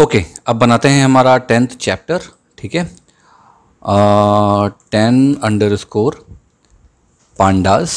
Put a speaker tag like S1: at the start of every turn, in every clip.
S1: okay okay, अब बनाते हैं हमारा टेंथ चैप्टर ठीक है टेन अंडर स्कोर पांडास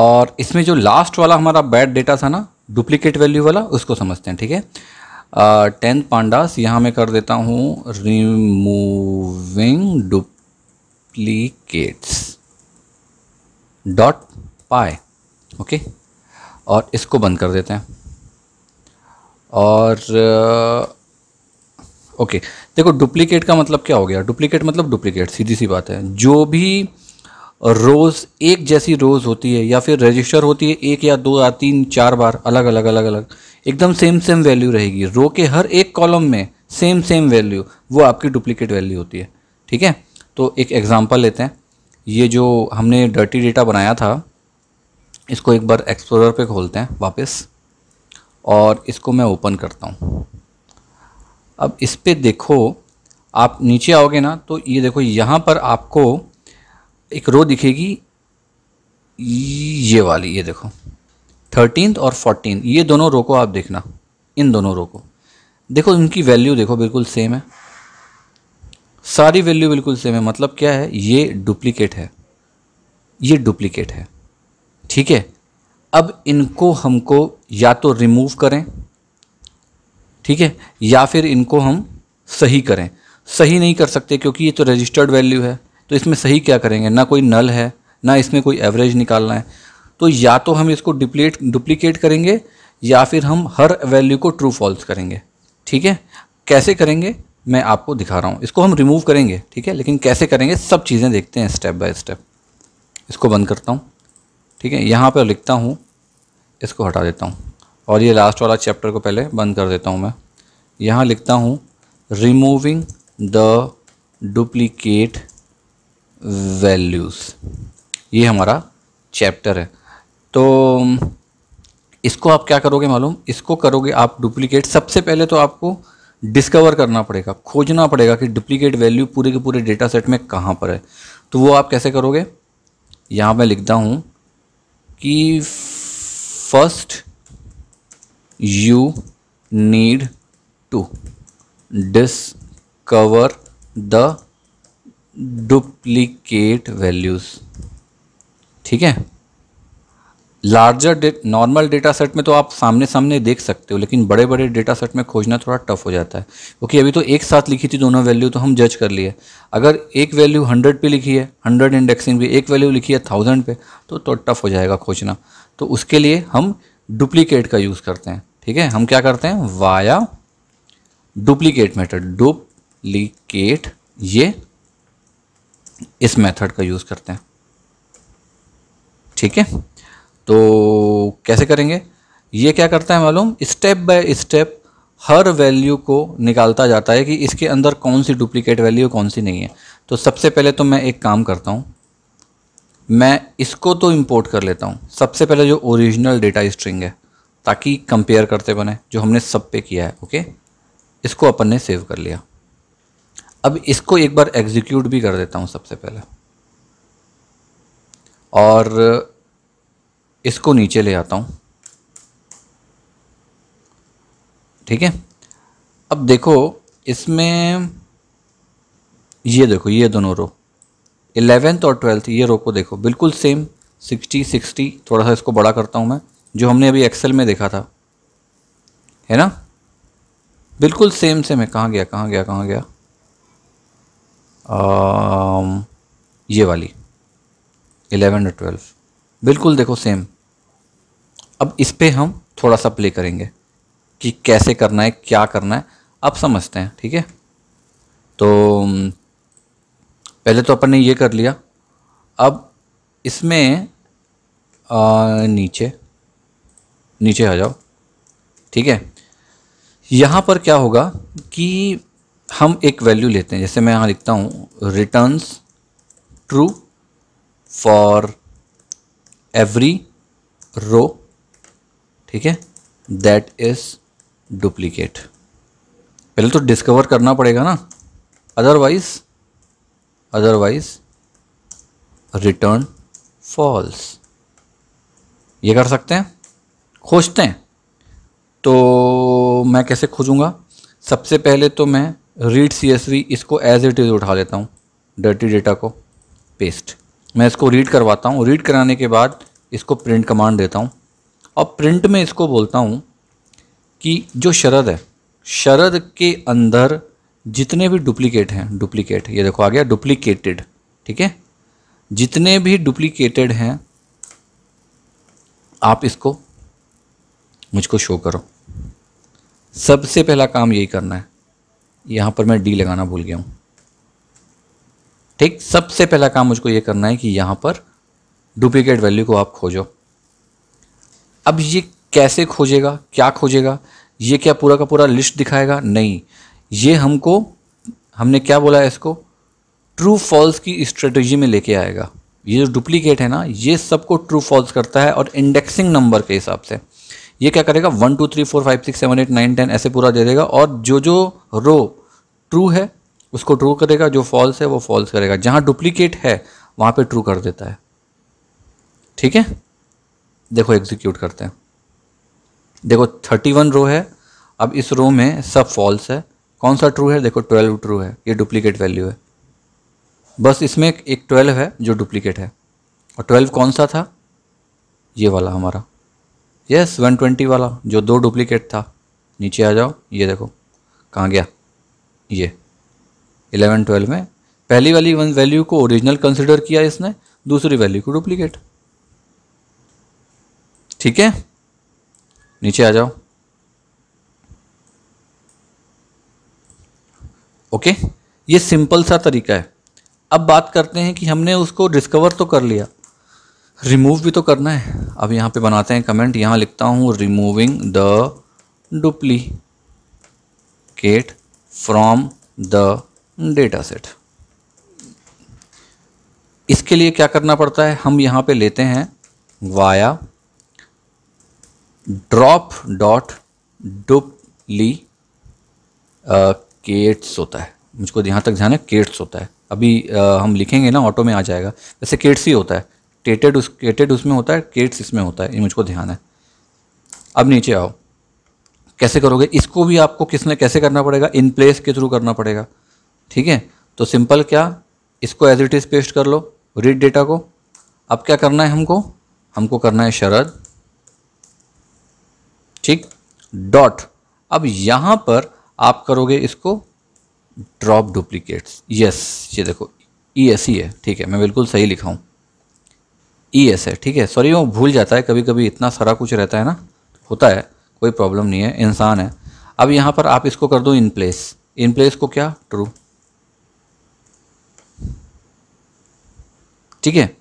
S1: और इसमें जो लास्ट वाला हमारा बैड डेटा था ना डुप्लीकेट वैल्यू वाला उसको समझते हैं ठीक है टेंथ पांडास यहाँ मैं कर देता हूँ removing duplicates dot py okay और इसको बंद कर देते हैं और ओके देखो डुप्लीकेट का मतलब क्या हो गया डुप्लीकेट मतलब डुप्लीकेट सीधी सी बात है जो भी रोज़ एक जैसी रोज़ होती है या फिर रजिस्टर होती है एक या दो या तीन चार बार अलग अलग अलग अलग एकदम सेम सेम वैल्यू रहेगी रो के हर एक कॉलम में सेम सेम वैल्यू वो आपकी डुप्लीकेट वैल्यू होती है ठीक है तो एक एग्ज़ाम्पल लेते हैं ये जो हमने डर्टी डेटा बनाया था इसको एक बार एक्सप्लोरर पे खोलते हैं वापस और इसको मैं ओपन करता हूँ अब इस पर देखो आप नीचे आओगे ना तो ये देखो यहाँ पर आपको एक रो दिखेगी ये वाली ये देखो थर्टीन और फोर्टीन ये दोनों रो को आप देखना इन दोनों रो को देखो इनकी वैल्यू देखो बिल्कुल सेम है सारी वैल्यू बिल्कुल सेम है मतलब क्या है ये डुप्लीकेट है ये डुप्लीकेट है ठीक है अब इनको हमको या तो रिमूव करें ठीक है या फिर इनको हम सही करें सही नहीं कर सकते क्योंकि ये तो रजिस्टर्ड वैल्यू है तो इसमें सही क्या करेंगे ना कोई नल है ना इसमें कोई एवरेज निकालना है तो या तो हम इसको डिप्लेट डुप्लीकेट करेंगे या फिर हम हर वैल्यू को ट्रू फॉल्स करेंगे ठीक है कैसे करेंगे मैं आपको दिखा रहा हूँ इसको हम रिमूव करेंगे ठीक है लेकिन कैसे करेंगे सब चीज़ें देखते हैं स्टेप बाय स्टेप इसको बंद करता हूँ ठीक है यहाँ पर लिखता हूँ इसको हटा देता हूँ और ये लास्ट वाला चैप्टर को पहले बंद कर देता हूँ मैं यहाँ लिखता हूँ रिमूविंग द डुप्लीकेट वैल्यूज़ ये हमारा चैप्टर है तो इसको आप क्या करोगे मालूम इसको करोगे आप डुप्लीकेट सबसे पहले तो आपको डिस्कवर करना पड़ेगा खोजना पड़ेगा कि डुप्लीकेट वैल्यू पूरे के पूरे डेटा सेट में कहाँ पर है तो वो आप कैसे करोगे यहाँ मैं लिखता हूँ कि first you need to discover the duplicate values ठीक है larger the normal data set में तो आप सामने सामने देख सकते हो लेकिन बड़े बड़े डेटा सेट में खोजना थोड़ा टफ हो जाता है क्योंकि अभी तो एक साथ लिखी थी दोनों वैल्यू तो हम जज कर लिए अगर एक वैल्यू हंड्रेड पे लिखी है हंड्रेड इंडेक्सिंग भी एक वैल्यू लिखी है थाउजेंड पे तो तो टफ हो जाएगा खोजना तो उसके लिए हम डुप्लीकेट का यूज़ करते हैं ठीक है हम क्या करते हैं वाया डुप्लीकेट मेथड डुप्लीकेट ये इस मेथड का यूज़ करते हैं ठीक है तो कैसे करेंगे ये क्या करता है मालूम स्टेप बाय स्टेप हर वैल्यू को निकालता जाता है कि इसके अंदर कौन सी डुप्लीकेट वैल्यू कौन सी नहीं है तो सबसे पहले तो मैं एक काम करता हूँ मैं इसको तो इम्पोर्ट कर लेता हूँ सबसे पहले जो ओरिजिनल डेटा स्ट्रिंग है ताकि कंपेयर करते बने जो हमने सब पे किया है ओके इसको अपन ने सेव कर लिया अब इसको एक बार एग्जीक्यूट भी कर देता हूँ सबसे पहले और इसको नीचे ले आता हूँ ठीक है अब देखो इसमें ये देखो ये दोनों रो एलेवेंथ और ट्वेल्थ ये रो को देखो बिल्कुल सेम सिक्सटी सिक्सटी थोड़ा सा इसको बड़ा करता हूँ मैं जो हमने अभी एक्सेल में देखा था है ना बिल्कुल सेम सेम है कहाँ गया कहाँ गया कहाँ गया आ, ये वाली एलेवन और ट्वेल्व बिल्कुल देखो सेम अब इस पर हम थोड़ा सा प्ले करेंगे कि कैसे करना है क्या करना है आप समझते हैं ठीक है तो पहले तो अपन ने ये कर लिया अब इसमें आ, नीचे नीचे आ जाओ ठीक है यहाँ पर क्या होगा कि हम एक वैल्यू लेते हैं जैसे मैं यहाँ लिखता हूँ returns true for every row ठीक है दैट इज़ डुप्लीकेट पहले तो डिस्कवर करना पड़ेगा ना अदरवाइज अदरवाइज रिटर्न फॉल्स ये कर सकते हैं खोजते हैं तो मैं कैसे खोजूँगा सबसे पहले तो मैं रीड सी इसको एज इट इज़ उठा लेता हूँ डर्टी डेटा को पेस्ट मैं इसको रीड करवाता हूँ रीड कराने के बाद इसको प्रिंट कमांड देता हूँ अब प्रिंट में इसको बोलता हूँ कि जो शरद है शरद के अंदर जितने भी डुप्लीकेट हैं डुप्लीकेट ये देखो आ गया डुप्लीकेटेड ठीक है जितने भी डुप्लीकेटेड हैं आप इसको मुझको शो करो सबसे पहला काम यही करना है यहाँ पर मैं डी लगाना भूल गया हूँ ठीक सबसे पहला काम मुझको ये करना है कि यहाँ पर डुप्लीकेट वैल्यू को आप खोजो अब ये कैसे खोजेगा क्या खोजेगा ये क्या पूरा का पूरा लिस्ट दिखाएगा नहीं ये हमको हमने क्या बोला है इसको ट्रू फॉल्स की स्ट्रेटजी में लेके आएगा ये जो डुप्लीकेट है ना ये सबको ट्रू फॉल्स करता है और इंडेक्सिंग नंबर के हिसाब से ये क्या करेगा one two three four five six seven eight nine ten ऐसे पूरा दे देगा और जो जो रो ट्रू है उसको ट्रू करेगा जो फॉल्स है वो फॉल्स करेगा जहाँ डुप्लीकेट है वहाँ पे ट्रू कर देता है ठीक है देखो एग्जीक्यूट करते हैं देखो थर्टी वन रो है अब इस रो में सब फॉल्स है कौन सा ट्रू है देखो ट्वेल्व ट्रू है ये डुप्लीकेट वैल्यू है बस इसमें एक ट्वेल्व है जो डुप्लीकेट है और ट्वेल्व कौन सा था ये वाला हमारा यस वन ट्वेंटी वाला जो दो डुप्लीकेट था नीचे आ जाओ ये देखो कहाँ गया ये इलेवन ट्वेल्व में पहली वाली वन वैल्यू को ओरिजिनल कंसिडर किया इसने दूसरी वैल्यू को डुप्लीकेट ठीक है नीचे आ जाओ ओके ये सिंपल सा तरीका है अब बात करते हैं कि हमने उसको डिस्कवर तो कर लिया रिमूव भी तो करना है अब यहाँ पे बनाते हैं कमेंट यहाँ लिखता हूँ removing the duplicate from the data set इसके लिए क्या करना पड़ता है हम यहाँ पे लेते हैं via drop dot duplicates होता है मुझको यहाँ तक ध्यान है केट्स होता है अभी आ, हम लिखेंगे ना ऑटो में आ जाएगा वैसे केट्स ही होता है टेटेड उस केटेड उसमें होता है केट्स इसमें होता है ये मुझको ध्यान है अब नीचे आओ कैसे करोगे इसको भी आपको किसने कैसे करना पड़ेगा इन प्लेस के थ्रू करना पड़ेगा ठीक है तो सिंपल क्या इसको एज इट इज़ पेस्ट कर लो रीड डेटा को अब क्या करना है हमको हमको करना है शरद ठीक डॉट अब यहां पर आप करोगे इसको ड्रॉप डुप्लीकेट यस ये देखो ई एस ही है ठीक है मैं बिल्कुल सही लिखा हूं ई e एस है ठीक है सॉरी वो भूल जाता है कभी कभी इतना सारा कुछ रहता है ना होता है कोई प्रॉब्लम नहीं है इंसान है अब यहां पर आप इसको कर दो इन प्लेस इन प्लेस को क्या ट्रू ठीक है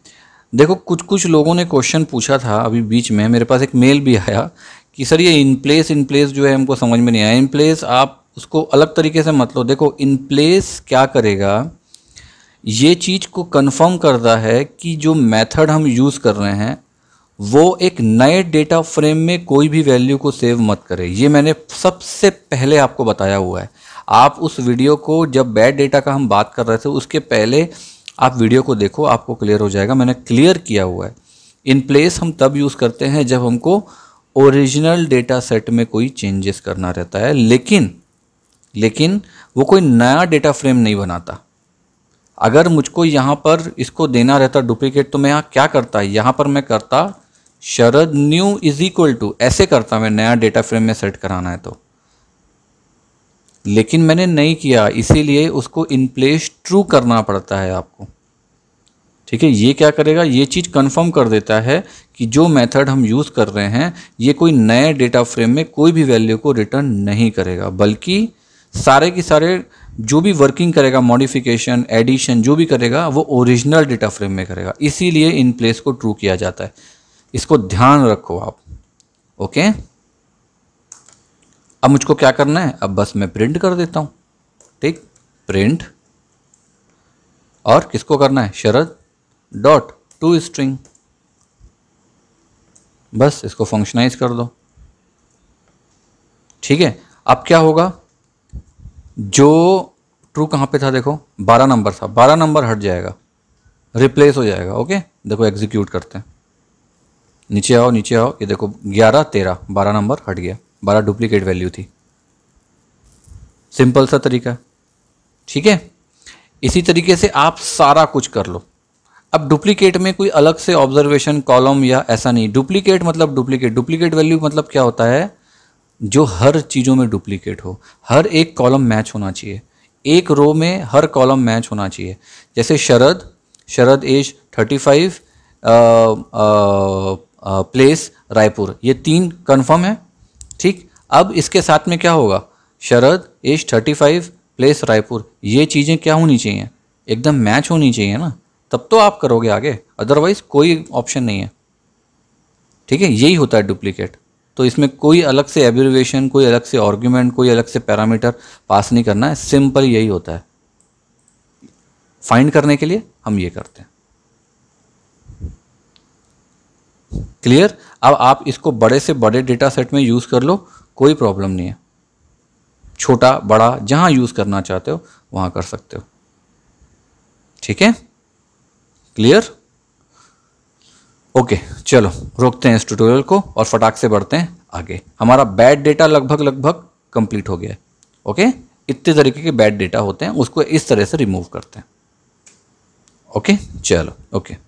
S1: देखो कुछ कुछ लोगों ने क्वेश्चन पूछा था अभी बीच में मेरे पास एक मेल भी आया कि सर ये इन प्लेस इन प्लेस जो है हमको समझ में नहीं आया इन प्लेस आप उसको अलग तरीके से मत लो देखो इन प्लेस क्या करेगा ये चीज़ को कंफर्म करता है कि जो मेथड हम यूज़ कर रहे हैं वो एक नए डेटा फ्रेम में कोई भी वैल्यू को सेव मत करे ये मैंने सबसे पहले आपको बताया हुआ है आप उस वीडियो को जब बैड डेटा का हम बात कर रहे थे उसके पहले आप वीडियो को देखो आपको क्लियर हो जाएगा मैंने क्लियर किया हुआ है इन प्लेस हम तब यूज़ करते हैं जब हमको ओरिजिनल डेटा सेट में कोई चेंजेस करना रहता है लेकिन लेकिन वो कोई नया डेटा फ्रेम नहीं बनाता अगर मुझको यहाँ पर इसको देना रहता डुप्लीकेट तो मैं यहाँ क्या करता है यहाँ पर मैं करता Sharad new is equal to ऐसे करता मैं नया डेटा फ्रेम में सेट कराना है तो लेकिन मैंने नहीं किया इसीलिए उसको इन प्लेस ट्रू करना पड़ता है आपको ठीक है ये क्या करेगा ये चीज़ कंफर्म कर देता है कि जो मेथड हम यूज़ कर रहे हैं ये कोई नए डेटा फ्रेम में कोई भी वैल्यू को रिटर्न नहीं करेगा बल्कि सारे के सारे जो भी वर्किंग करेगा मॉडिफिकेशन एडिशन जो भी करेगा वो ओरिजिनल डेटा फ्रेम में करेगा इसीलिए इन प्लेस को ट्रू किया जाता है इसको ध्यान रखो आप ओके अब मुझको क्या करना है अब बस मैं प्रिंट कर देता हूँ ठीक प्रिंट और किसको करना है शरद डॉट टू स्ट्रिंग बस इसको फंक्शनाइज कर दो ठीक है अब क्या होगा जो ट्रू कहाँ पे था देखो 12 नंबर था 12 नंबर हट जाएगा रिप्लेस हो जाएगा ओके देखो एग्जीक्यूट करते हैं नीचे आओ नीचे आओ ये देखो 11 13 12 नंबर हट गया 12 डुप्लीकेट वैल्यू थी सिंपल सा तरीका ठीक है इसी तरीके से आप सारा कुछ कर लो अब डुप्लीकेट में कोई अलग से ऑब्जर्वेशन कॉलम या ऐसा नहीं डुप्लीकेट मतलब डुप्लीकेट डुप्लीकेट वैल्यू मतलब क्या होता है जो हर चीज़ों में डुप्लीकेट हो हर एक कॉलम मैच होना चाहिए एक रो में हर कॉलम मैच होना चाहिए जैसे शरद शरद एज 35 प्लेस रायपुर ये तीन कन्फर्म है ठीक अब इसके साथ में क्या होगा शरद एज 35 प्लेस रायपुर ये चीज़ें क्या होनी चाहिए एकदम मैच होनी चाहिए ना तब तो आप करोगे आगे अदरवाइज कोई ऑप्शन नहीं है ठीक है यही होता है डुप्लीकेट तो इसमें कोई अलग से एब्रीवेशन कोई अलग से आर्ग्यूमेंट कोई अलग से पैरामीटर पास नहीं करना है सिंपल यही होता है फाइंड करने के लिए हम ये करते हैं क्लियर अब आप इसको बड़े से बड़े डेटा सेट में यूज़ कर लो कोई प्रॉब्लम नहीं है छोटा बड़ा जहां यूज़ करना चाहते हो वहां कर सकते हो ठीक है क्लियर ओके चलो रोकते हैं इस ट्यूटोरियल को और फटाक से बढ़ते हैं आगे हमारा बैड डेटा लगभग लगभग कंप्लीट हो गया है ओके इतने तरीके के बैड डेटा होते हैं उसको इस तरह से रिमूव करते हैं ओके चलो ओके